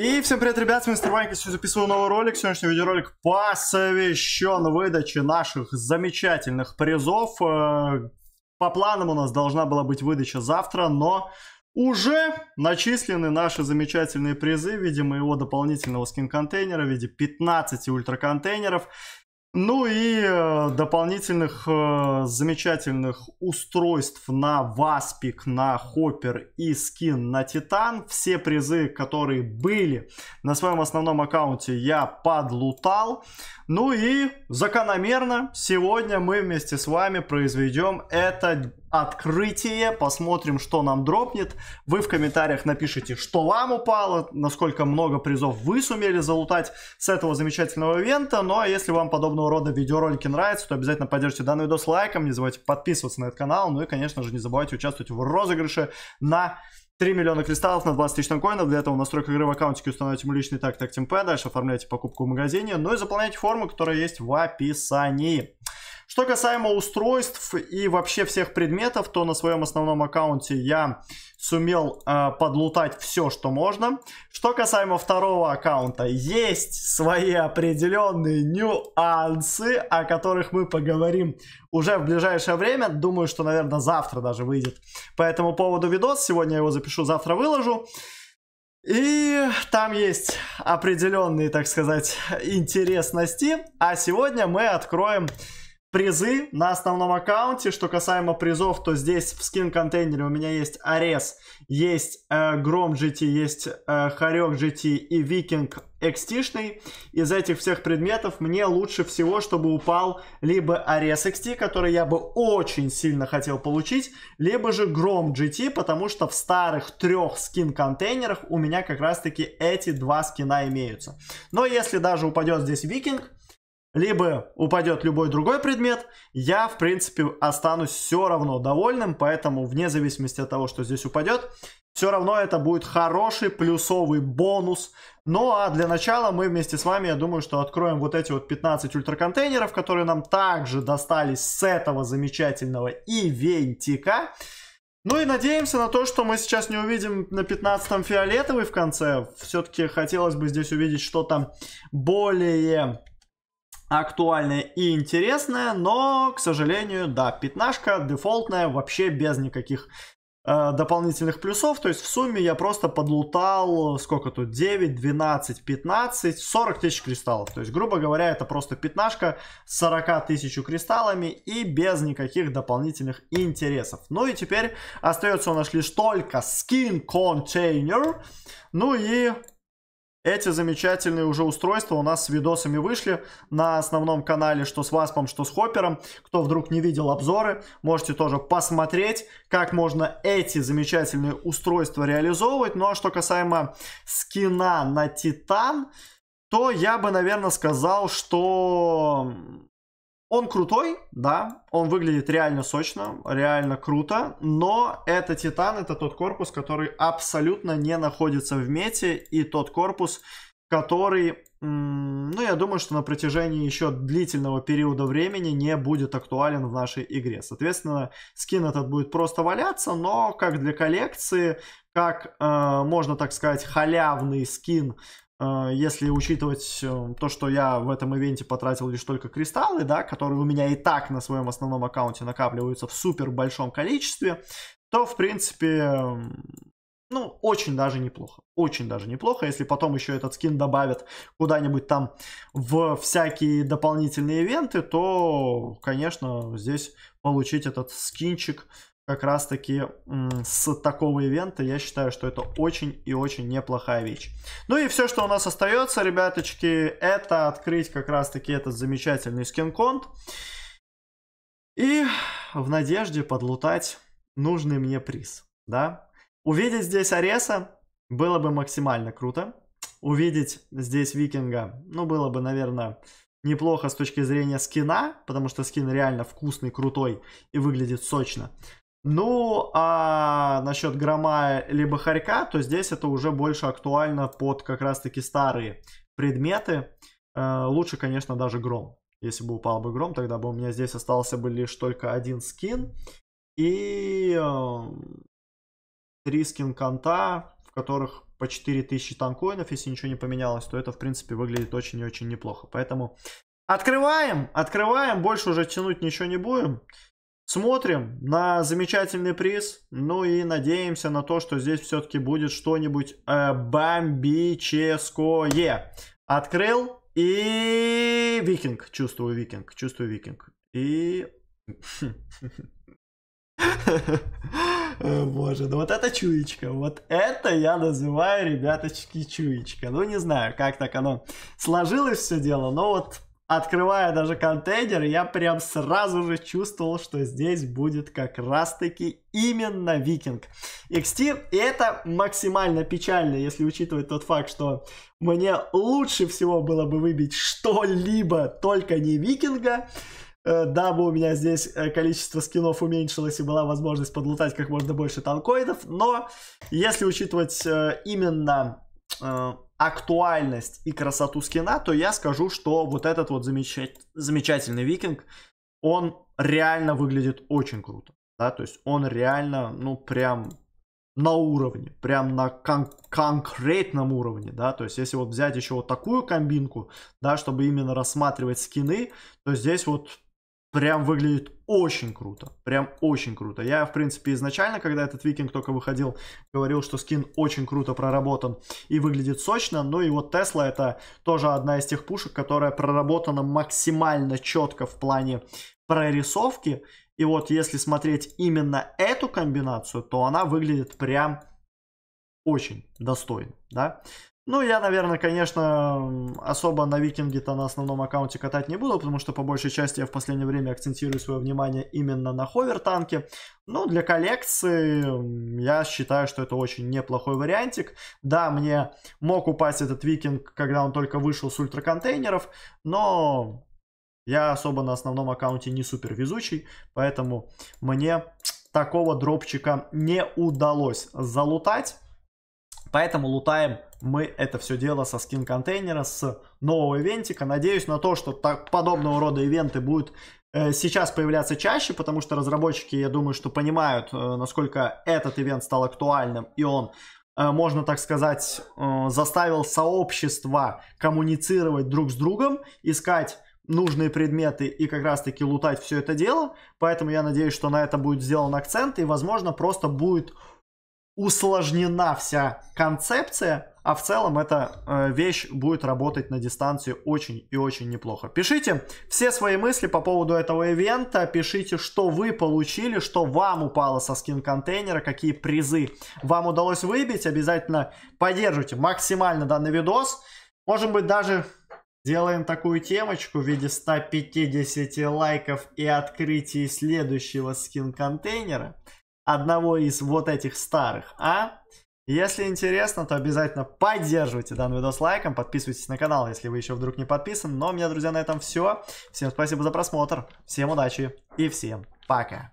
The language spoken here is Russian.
И всем привет, ребят, с вами Мистер Ванька, сегодня записываю новый ролик. Сегодняшний видеоролик посвящен выдаче наших замечательных призов. Э, по планам у нас должна была быть выдача завтра, но уже начислены наши замечательные призы в виде моего дополнительного скин-контейнера, в виде 15 ультраконтейнеров. Ну и э, дополнительных э, замечательных устройств на Васпик, на Хоппер и скин на Титан. Все призы, которые были на своем основном аккаунте, я подлутал. Ну и закономерно сегодня мы вместе с вами произведем этот открытие, посмотрим, что нам дропнет. Вы в комментариях напишите, что вам упало, насколько много призов вы сумели залутать с этого замечательного ивента. Ну а если вам подобного рода видеоролики нравятся, то обязательно поддержите данный видос лайком, не забывайте подписываться на этот канал, ну и, конечно же, не забывайте участвовать в розыгрыше на 3 миллиона кристаллов на 20 тысяч танкоинов. Для этого в настройках игры в аккаунтике установите мой личный так так темп, дальше оформляйте покупку в магазине, ну и заполняйте форму, которая есть в описании. Что касаемо устройств и вообще всех предметов, то на своем основном аккаунте я сумел э, подлутать все, что можно. Что касаемо второго аккаунта, есть свои определенные нюансы, о которых мы поговорим уже в ближайшее время. Думаю, что, наверное, завтра даже выйдет по этому поводу видос. Сегодня я его запишу, завтра выложу. И там есть определенные, так сказать, интересности. А сегодня мы откроем призы на основном аккаунте. Что касаемо призов, то здесь в скин-контейнере у меня есть Арес, есть э, Гром GT, есть э, Харек GT и Викинг XT шный. Из этих всех предметов мне лучше всего, чтобы упал либо Арес XT, который я бы очень сильно хотел получить, либо же Гром GT, потому что в старых трех скин-контейнерах у меня как раз-таки эти два скина имеются. Но если даже упадет здесь Викинг, либо упадет любой другой предмет, я, в принципе, останусь все равно довольным, поэтому вне зависимости от того, что здесь упадет, все равно это будет хороший плюсовый бонус. Ну а для начала мы вместе с вами, я думаю, что откроем вот эти вот 15 ультраконтейнеров, которые нам также достались с этого замечательного ивентика. Ну и надеемся на то, что мы сейчас не увидим на 15-м фиолетовый в конце. Все-таки хотелось бы здесь увидеть что-то более актуальная и интересная, но, к сожалению, да, пятнашка дефолтная вообще без никаких э, дополнительных плюсов. То есть в сумме я просто подлутал, сколько тут, 9, 12, 15, 40 тысяч кристаллов. То есть, грубо говоря, это просто пятнашка с 40 тысяч кристаллами и без никаких дополнительных интересов. Ну и теперь остается у нас лишь только скин контейнер. Ну и эти замечательные уже устройства у нас с видосами вышли на основном канале, что с Васпом, что с Хоппером. Кто вдруг не видел обзоры, можете тоже посмотреть, как можно эти замечательные устройства реализовывать. Но ну, а что касаемо скина на Титан, то я бы, наверное, сказал, что он крутой, да, он выглядит реально сочно, реально круто, но это Титан, это тот корпус, который абсолютно не находится в мете, и тот корпус, который, ну, я думаю, что на протяжении еще длительного периода времени не будет актуален в нашей игре. Соответственно, скин этот будет просто валяться, но как для коллекции, как, э, можно так сказать, халявный скин Э, если учитывать э, то, что я в этом ивенте потратил лишь только кристаллы, да, которые у меня и так на своем основном аккаунте накапливаются в супер большом количестве, то, в принципе, эм, ну, очень даже неплохо. Очень даже неплохо, если потом еще этот скин добавят куда-нибудь там в всякие дополнительные ивенты, то, конечно, здесь получить этот скинчик как раз таки с такого ивента, я считаю, что это очень и очень неплохая вещь. Ну и все, что у нас остается, ребяточки, это открыть как раз таки этот замечательный скин-конт. И в надежде подлутать нужный мне приз, да. Увидеть здесь Ареса было бы максимально круто. Увидеть здесь Викинга, ну, было бы, наверное, неплохо с точки зрения скина, потому что скин реально вкусный, крутой и выглядит сочно. Ну, а насчет Громая либо Харька, то здесь это уже больше актуально под как раз-таки старые предметы. Э, лучше, конечно, даже Гром. Если бы упал бы Гром, тогда бы у меня здесь остался бы лишь только один скин. И э, три скин конта, в которых по 4000 танкоинов, если ничего не поменялось, то это, в принципе, выглядит очень и очень неплохо. Поэтому открываем, открываем, больше уже тянуть ничего не будем. Смотрим на замечательный приз, ну и надеемся на то, что здесь все-таки будет что-нибудь э, бомбическое. Открыл и викинг, чувствую викинг, чувствую викинг. И... Э, боже, ну вот это чуечка, вот это я называю, ребяточки, чуечка. Ну не знаю, как так оно сложилось все дело, но вот Открывая даже контейнер, я прям сразу же чувствовал, что здесь будет как раз-таки именно викинг. XT, и это максимально печально, если учитывать тот факт, что мне лучше всего было бы выбить что-либо, только не викинга э, дабы у меня здесь э, количество скинов уменьшилось и была возможность подлутать как можно больше танкоидов, но если учитывать э, именно Э, актуальность и красоту скина, то я скажу, что вот этот вот замечать, замечательный викинг, он реально выглядит очень круто. Да, то есть он реально, ну, прям на уровне, прям на кон- конкретном уровне, да, то есть если вот взять еще вот такую комбинку, да, чтобы именно рассматривать скины, то здесь вот прям выглядит очень круто. Прям очень круто. Я, в принципе, изначально, когда этот викинг только выходил, говорил, что скин очень круто проработан и выглядит сочно. Ну и вот Тесла это тоже одна из тех пушек, которая проработана максимально четко в плане прорисовки. И вот если смотреть именно эту комбинацию, то она выглядит прям очень достойно, да. Ну, я, наверное, конечно, особо на викинге-то на основном аккаунте катать не буду, потому что по большей части я в последнее время акцентирую свое внимание именно на ховер-танке. Ну для коллекции я считаю, что это очень неплохой вариантик. Да, мне мог упасть этот викинг, когда он только вышел с ультраконтейнеров, но я особо на основном аккаунте не супер везучий, поэтому мне такого дропчика не удалось залутать. Поэтому лутаем мы это все дело со скин контейнера, с нового ивентика. Надеюсь на то, что так, подобного рода ивенты будут э, сейчас появляться чаще, потому что разработчики, я думаю, что понимают, э, насколько этот ивент стал актуальным, и он э, можно так сказать, э, заставил сообщество коммуницировать друг с другом, искать нужные предметы и как раз-таки лутать все это дело. Поэтому я надеюсь, что на это будет сделан акцент и, возможно, просто будет усложнена вся концепция, а в целом эта э, вещь будет работать на дистанции очень и очень неплохо. Пишите все свои мысли по поводу этого ивента, пишите, что вы получили, что вам упало со скин контейнера, какие призы вам удалось выбить. Обязательно поддерживайте максимально данный видос. Может быть даже Делаем такую темочку в виде 150 лайков и открытия следующего скин-контейнера одного из вот этих старых, а? Если интересно, то обязательно поддерживайте данный видос лайком, подписывайтесь на канал, если вы еще вдруг не подписаны. Но ну, а у меня, друзья, на этом все. Всем спасибо за просмотр, всем удачи и всем пока.